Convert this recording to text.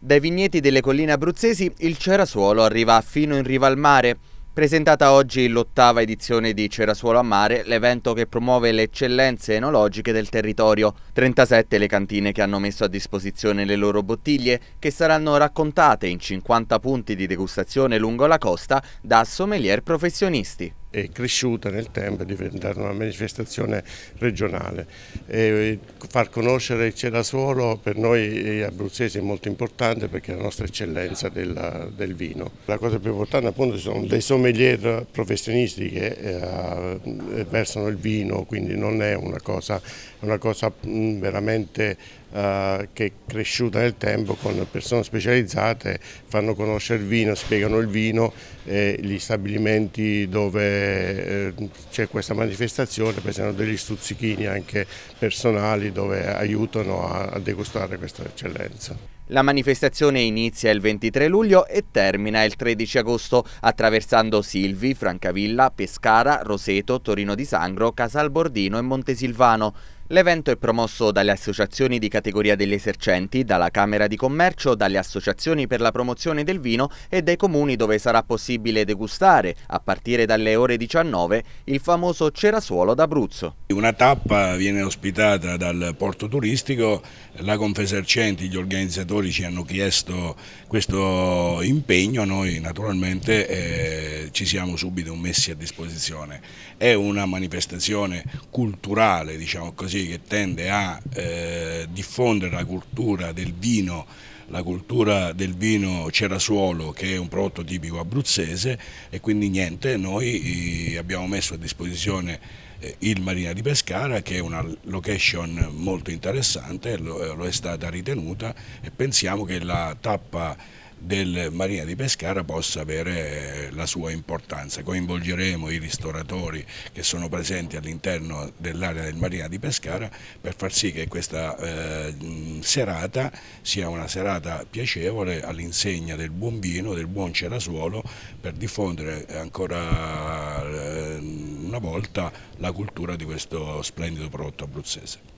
Dai vigneti delle colline abruzzesi il Cerasuolo arriva fino in riva al mare. Presentata oggi l'ottava edizione di Cerasuolo a Mare, l'evento che promuove le eccellenze enologiche del territorio. 37 le cantine che hanno messo a disposizione le loro bottiglie, che saranno raccontate in 50 punti di degustazione lungo la costa da sommelier professionisti è cresciuta nel tempo, è diventata una manifestazione regionale. E eh, far conoscere il Cerasuolo per noi abruzzesi è molto importante perché è la nostra eccellenza della, del vino. La cosa più importante appunto sono dei sommelier professionisti che eh, versano il vino, quindi non è una cosa, una cosa veramente eh, che è cresciuta nel tempo con persone specializzate fanno conoscere il vino, spiegano il vino e gli stabilimenti dove eh, c'è questa manifestazione presentano degli stuzzichini anche personali dove aiutano a, a degustare questa eccellenza. La manifestazione inizia il 23 luglio e termina il 13 agosto, attraversando Silvi, Francavilla, Pescara, Roseto, Torino di Sangro, Casalbordino e Montesilvano. L'evento è promosso dalle associazioni di categoria degli esercenti, dalla Camera di Commercio, dalle associazioni per la promozione del vino e dai comuni dove sarà possibile degustare, a partire dalle ore 19, il famoso Cerasuolo d'Abruzzo. Una tappa viene ospitata dal porto turistico, la Confesercenti, gli organizzatori giocatori ci hanno chiesto questo impegno, noi naturalmente eh, ci siamo subito messi a disposizione. È una manifestazione culturale diciamo così, che tende a eh, diffondere la cultura del vino la cultura del vino cerasuolo che è un prodotto tipico abruzzese e quindi niente, noi eh, abbiamo messo a disposizione eh, il Marina di Pescara che è una location molto interessante, lo, eh, è stata ritenuta e pensiamo che la tappa del Marina di Pescara possa avere la sua importanza. Coinvolgeremo i ristoratori che sono presenti all'interno dell'area del Marina di Pescara per far sì che questa eh, serata sia una serata piacevole all'insegna del buon vino, del buon cerasuolo per diffondere ancora eh, una volta la cultura di questo splendido prodotto abruzzese.